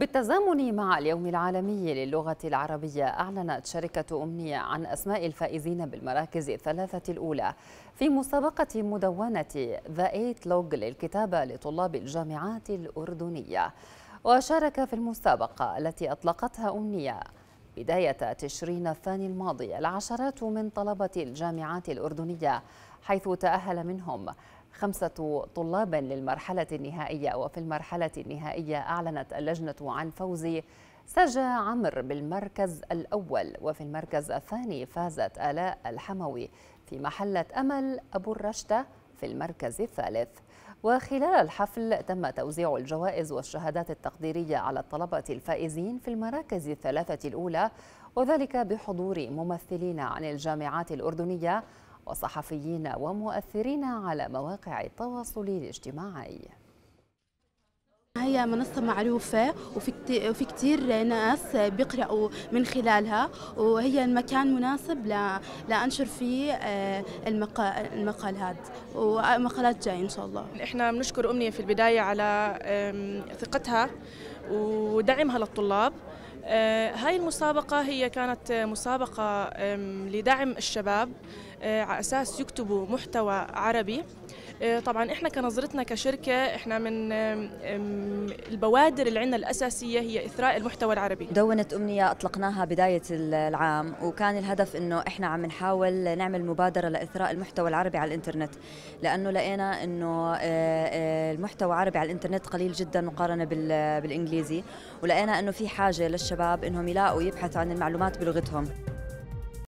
بالتزامن مع اليوم العالمي للغة العربية أعلنت شركة أمنية عن أسماء الفائزين بالمراكز الثلاثة الأولى في مسابقة مدونة ذا ايت لوج للكتابة لطلاب الجامعات الأردنية وشارك في المسابقة التي أطلقتها أمنية بداية تشرين الثاني الماضي العشرات من طلبة الجامعات الأردنية حيث تأهل منهم خمسة طلاب للمرحلة النهائية وفي المرحلة النهائية أعلنت اللجنة عن فوز سجى عمر بالمركز الأول وفي المركز الثاني فازت آلاء الحموي في محلة أمل أبو الرشتة في المركز الثالث وخلال الحفل تم توزيع الجوائز والشهادات التقديرية على الطلبة الفائزين في المراكز الثلاثة الأولى وذلك بحضور ممثلين عن الجامعات الأردنية وصحفيين ومؤثرين على مواقع التواصل الاجتماعي هي منصة معروفة وفي كتير كثير ناس بيقرأوا من خلالها وهي المكان مناسب لأنشر فيه آه، المقال هذا ومقالات جاية إن شاء الله إحنا بنشكر أمنية في البداية على ثقتها ودعمها للطلاب آه، هاي المسابقة هي كانت مسابقة لدعم الشباب آه، على أساس يكتبوا محتوى عربي آه، طبعا احنا كنظرتنا كشركه احنا من البوادر اللي عندنا الاساسيه هي اثراء المحتوى العربي دونت امنيه اطلقناها بدايه العام وكان الهدف انه احنا عم نحاول نعمل مبادره لاثراء المحتوى العربي على الانترنت لانه لقينا انه آه، آه، المحتوى العربي على الانترنت قليل جدا مقارنه بالانجليزي ولقينا انه في حاجه للشباب انهم يلاقوا يبحثوا عن المعلومات بلغتهم